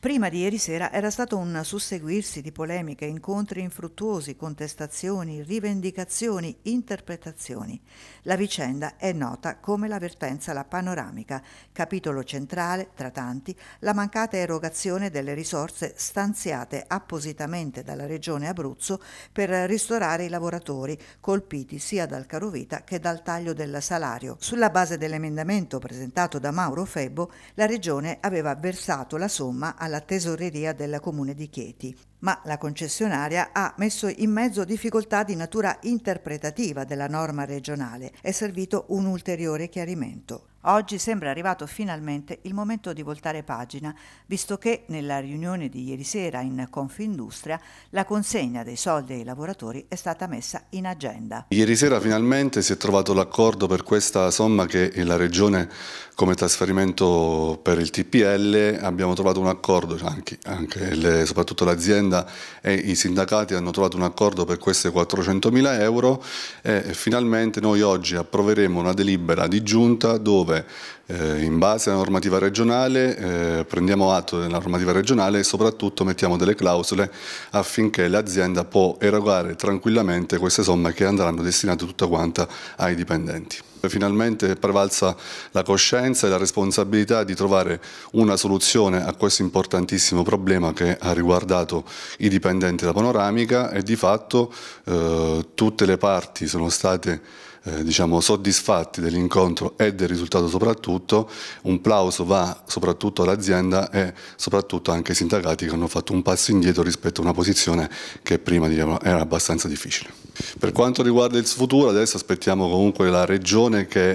Prima di ieri sera era stato un susseguirsi di polemiche, incontri infruttuosi, contestazioni, rivendicazioni, interpretazioni. La vicenda è nota come l'avvertenza alla panoramica, capitolo centrale, tra tanti, la mancata erogazione delle risorse stanziate appositamente dalla Regione Abruzzo per ristorare i lavoratori colpiti sia dal carovita che dal taglio del salario. Sulla base dell'emendamento presentato da Mauro Febbo, la Regione aveva versato la somma alla alla tesoreria del comune di Chieti ma la concessionaria ha messo in mezzo difficoltà di natura interpretativa della norma regionale. È servito un ulteriore chiarimento. Oggi sembra arrivato finalmente il momento di voltare pagina, visto che nella riunione di ieri sera in Confindustria la consegna dei soldi ai lavoratori è stata messa in agenda. Ieri sera finalmente si è trovato l'accordo per questa somma che la Regione come trasferimento per il TPL abbiamo trovato un accordo, anche, anche le, soprattutto l'azienda azienda e i sindacati hanno trovato un accordo per queste 400.000 euro e finalmente noi oggi approveremo una delibera di giunta dove eh, in base alla normativa regionale eh, prendiamo atto della normativa regionale e soprattutto mettiamo delle clausole affinché l'azienda può erogare tranquillamente queste somme che andranno destinate tutta quanta ai dipendenti. Finalmente è prevalsa la coscienza e la responsabilità di trovare una soluzione a questo importantissimo problema che ha riguardato i dipendenti della panoramica e di fatto eh, tutte le parti sono state eh, diciamo, soddisfatti dell'incontro e del risultato soprattutto, un plauso va soprattutto all'azienda e soprattutto anche ai sindacati che hanno fatto un passo indietro rispetto a una posizione che prima diciamo, era abbastanza difficile. Per quanto riguarda il futuro adesso aspettiamo comunque la Regione che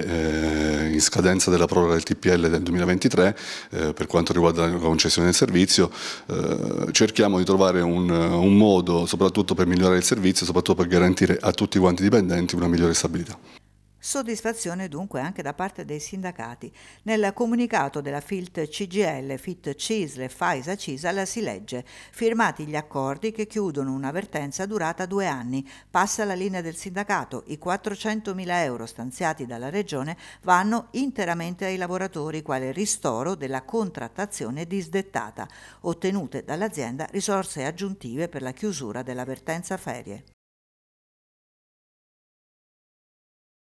eh, in scadenza della proroga del TPL del 2023 eh, per quanto riguarda la concessione del servizio eh, cerchiamo di trovare un, un modo soprattutto per migliorare il servizio, soprattutto per garantire a tutti quanti i dipendenti una migliore stabilità. Soddisfazione dunque anche da parte dei sindacati. Nel comunicato della FILT CGL, FIT CISL e FAISA CISAL si legge firmati gli accordi che chiudono una vertenza durata due anni. Passa la linea del sindacato. I 400.000 euro stanziati dalla Regione vanno interamente ai lavoratori quale ristoro della contrattazione disdettata, ottenute dall'azienda risorse aggiuntive per la chiusura dell'avvertenza ferie.